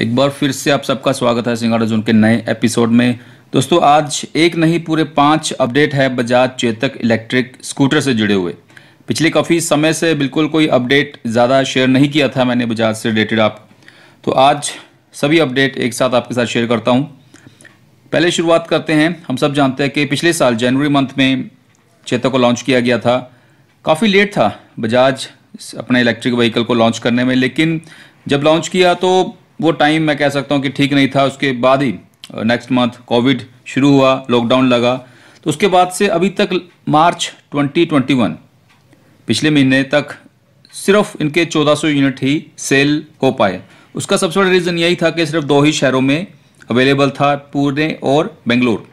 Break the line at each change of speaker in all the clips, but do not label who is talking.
एक बार फिर से आप सबका स्वागत है सिंगाड़ा जोन के नए एपिसोड में दोस्तों आज एक नहीं पूरे पांच अपडेट है बजाज चेतक इलेक्ट्रिक स्कूटर से जुड़े हुए पिछले काफ़ी समय से बिल्कुल कोई अपडेट ज़्यादा शेयर नहीं किया था मैंने बजाज से रिलेटेड आप तो आज सभी अपडेट एक साथ आपके साथ शेयर करता हूँ पहले शुरुआत करते हैं हम सब जानते हैं कि पिछले साल जनवरी मंथ में चेतक को लॉन्च किया गया था काफ़ी लेट था बजाज अपने इलेक्ट्रिक व्हीकल को लॉन्च करने में लेकिन जब लॉन्च किया तो वो टाइम मैं कह सकता हूँ कि ठीक नहीं था उसके बाद ही नेक्स्ट मंथ कोविड शुरू हुआ लॉकडाउन लगा तो उसके बाद से अभी तक मार्च 2021 पिछले महीने तक सिर्फ इनके 1400 यूनिट ही सेल हो पाए उसका सबसे बड़ा रीज़न यही था कि सिर्फ दो ही शहरों में अवेलेबल था पुणे और बेंगलोर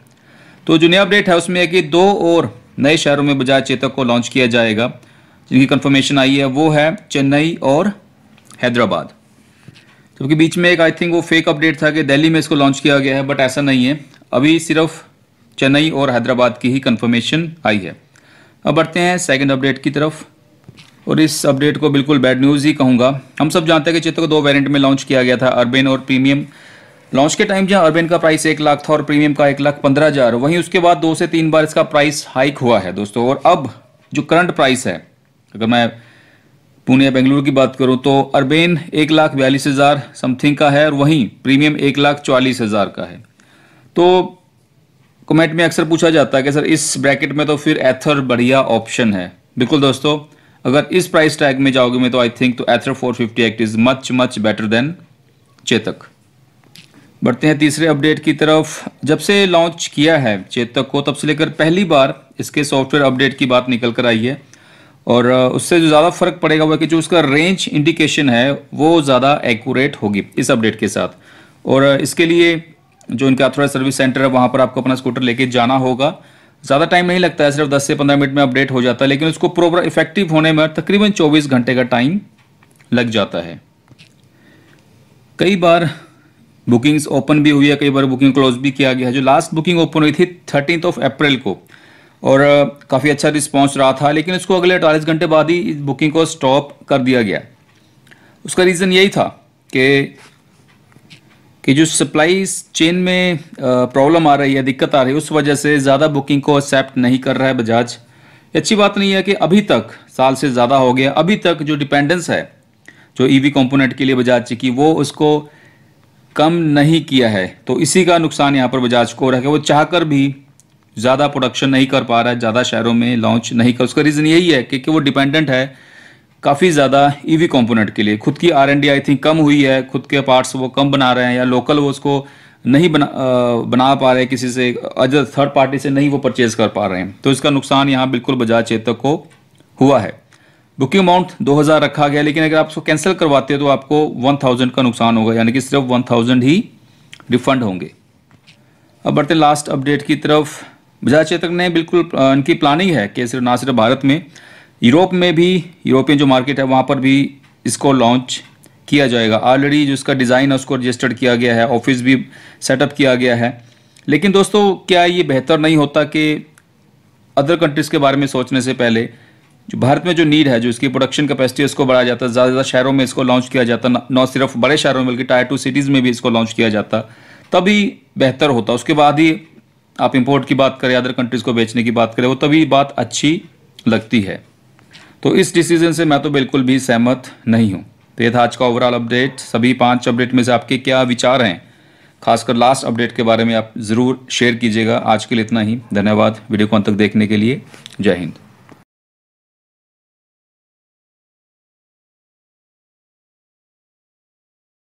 तो जो नया अपडेट है उसमें है कि दो और नए शहरों में बजाय चेतक को लॉन्च किया जाएगा जिनकी कंफर्मेशन आई है वो है चेन्नई और हैदराबाद क्योंकि बीच में एक आई थिंक वो फेक अपडेट था कि दिल्ली में इसको लॉन्च किया गया है बट ऐसा नहीं है अभी सिर्फ चेन्नई और हैदराबाद की ही कंफर्मेशन आई है अब बढ़ते हैं सेकंड अपडेट की तरफ और इस अपडेट को बिल्कुल बैड न्यूज़ ही कहूँगा हम सब जानते हैं कि चित्र को दो वेरियंट में लॉन्च किया गया था अर्बेन और प्रीमियम लॉन्च के टाइम जहां अर्बेन का प्राइस एक लाख था और प्रीमियम का एक लाख पंद्रह हज़ार वहीं उसके बाद दो से तीन बार इसका प्राइस हाइक हुआ है दोस्तों और अब जो करंट प्राइस है अगर मैं पुणे या बेंगलुरु की बात करूं तो अरबेन एक लाख बयालीस हज़ार समथिंग का है और वहीं प्रीमियम एक लाख चौलीस हज़ार का है तो कमेंट में अक्सर पूछा जाता है कि सर इस ब्रैकेट में तो फिर एथर बढ़िया ऑप्शन है बिल्कुल दोस्तों अगर इस प्राइस टैग में जाओगे मैं तो आई थिंक तो Ather 450 X is much much better than Chetak बढ़ते हैं तीसरे अपडेट की तरफ जब से लॉन्च किया है चेतक को तब से लेकर पहली बार इसके सॉफ्टवेयर अपडेट की बात निकल कर आई है और उससे जो ज़्यादा फर्क पड़ेगा वो कि जो उसका रेंज इंडिकेशन है वो ज़्यादा एक्यूरेट होगी इस अपडेट के साथ और इसके लिए जो इनका अथोराइज सर्विस सेंटर है वहाँ पर आपको अपना स्कूटर लेके जाना होगा ज़्यादा टाइम नहीं लगता है सिर्फ 10 से 15 मिनट में अपडेट हो जाता है लेकिन उसको प्रॉपर इफेक्टिव होने में तकरीबन 24 घंटे का टाइम लग जाता है कई बार बुकिंग्स ओपन भी हुई है कई बार बुकिंग क्लोज भी किया गया है जो लास्ट बुकिंग ओपन हुई थी थर्टीन ऑफ अप्रैल को और काफ़ी अच्छा रिस्पॉन्स रहा था लेकिन उसको अगले अड़तालीस घंटे बाद ही बुकिंग को स्टॉप कर दिया गया उसका रीज़न यही था कि कि जो सप्लाई चेन में प्रॉब्लम आ रही है दिक्कत आ रही है उस वजह से ज़्यादा बुकिंग को एक्सेप्ट नहीं कर रहा है बजाज अच्छी बात नहीं है कि अभी तक साल से ज़्यादा हो गया अभी तक जो डिपेंडेंस है जो ईवी e कंपोनेंट के लिए बजाज की वो उसको कम नहीं किया है तो इसी का नुकसान यहाँ पर बजाज को रहा है वो चाहकर भी ज़्यादा प्रोडक्शन नहीं कर पा रहा है ज़्यादा शहरों में लॉन्च नहीं कर उसका रीज़न यही है क्योंकि वो डिपेंडेंट है काफ़ी ज़्यादा ईवी कंपोनेंट के लिए खुद की R and D I think कम हुई है खुद के पार्ट्स वो कम बना रहे हैं या लोकल वो उसको नहीं बना आ, बना पा रहे किसी से अदर थर्ड पार्टी से नहीं वो परचेज कर पा रहे हैं तो इसका नुकसान यहाँ बिल्कुल बजाज चेतक को हुआ है बुकिंग अमाउंट 2000 रखा गया लेकिन अगर आप उसको कैंसिल करवाते हैं तो आपको 1000 का नुकसान होगा यानी कि सिर्फ 1000 ही रिफंड होंगे अब बढ़ते लास्ट अपडेट की तरफ बजाज चेतक ने बिल्कुल इनकी प्लानिंग है कि सिर्फ ना सिर्फ भारत में यूरोप में भी यूरोपियन जो मार्केट है वहाँ पर भी इसको लॉन्च किया जाएगा ऑलरेडी जो इसका डिज़ाइन है उसको रजिस्टर्ड किया गया है ऑफिस भी सेटअप किया गया है लेकिन दोस्तों क्या ये बेहतर नहीं होता कि अदर कंट्रीज़ के बारे में सोचने से पहले जो भारत में जो नीड है जो इसकी प्रोडक्शन कैपेसिटी उसको बढ़ाया जाता ज़्यादा ज़्यादा शहरों में इसको लॉन्च किया जाता न सिर्फ बड़े शहरों में बल्कि टायर टू सिटीज़ में भी इसको लॉन्च किया जाता तभी बेहतर होता उसके बाद ही आप इंपोर्ट की बात करें अदर कंट्रीज़ को बेचने की बात करें वो तभी बात अच्छी लगती है तो इस डिसीजन से मैं तो बिल्कुल भी सहमत नहीं हूँ तो यह था आज का ओवरऑल अपडेट सभी पांच अपडेट में से आपके क्या विचार हैं खासकर लास्ट अपडेट के बारे में आप ज़रूर शेयर कीजिएगा आज के लिए इतना ही धन्यवाद वीडियो को अंत तक देखने के लिए जय हिंद